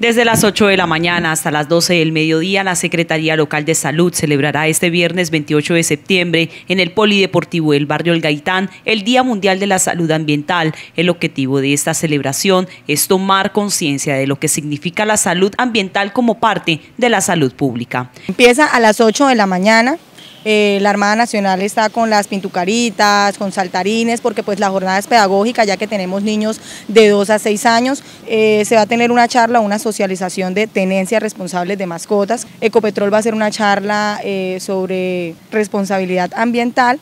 Desde las 8 de la mañana hasta las 12 del mediodía, la Secretaría Local de Salud celebrará este viernes 28 de septiembre en el Polideportivo del Barrio El Gaitán el Día Mundial de la Salud Ambiental. El objetivo de esta celebración es tomar conciencia de lo que significa la salud ambiental como parte de la salud pública. Empieza a las 8 de la mañana eh, la Armada Nacional está con las pintucaritas, con saltarines, porque pues la jornada es pedagógica, ya que tenemos niños de 2 a 6 años. Eh, se va a tener una charla, una socialización de tenencias responsables de mascotas. Ecopetrol va a hacer una charla eh, sobre responsabilidad ambiental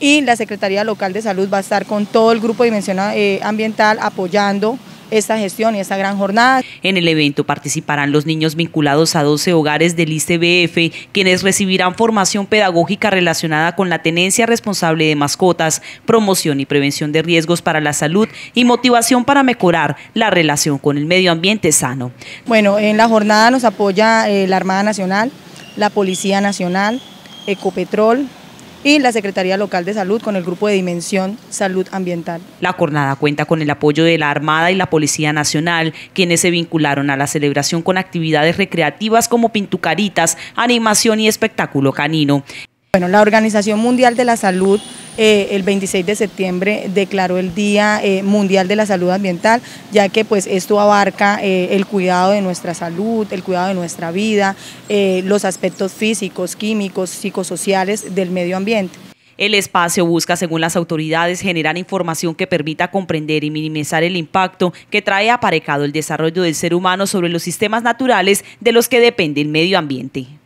y la Secretaría Local de Salud va a estar con todo el grupo de dimensión ambiental apoyando esta gestión y esta gran jornada. En el evento participarán los niños vinculados a 12 hogares del ICBF, quienes recibirán formación pedagógica relacionada con la tenencia responsable de mascotas, promoción y prevención de riesgos para la salud y motivación para mejorar la relación con el medio ambiente sano. Bueno, en la jornada nos apoya eh, la Armada Nacional, la Policía Nacional, Ecopetrol, y la Secretaría Local de Salud con el grupo de Dimensión Salud Ambiental. La jornada cuenta con el apoyo de la Armada y la Policía Nacional, quienes se vincularon a la celebración con actividades recreativas como pintucaritas, animación y espectáculo canino. Bueno, la Organización Mundial de la Salud eh, el 26 de septiembre declaró el Día eh, Mundial de la Salud Ambiental, ya que pues esto abarca eh, el cuidado de nuestra salud, el cuidado de nuestra vida, los aspectos físicos, químicos, psicosociales del medio ambiente. El espacio busca, según las autoridades, generar información que permita comprender y minimizar el impacto que trae aparecado el desarrollo del ser humano sobre los sistemas naturales de los que depende el medio ambiente.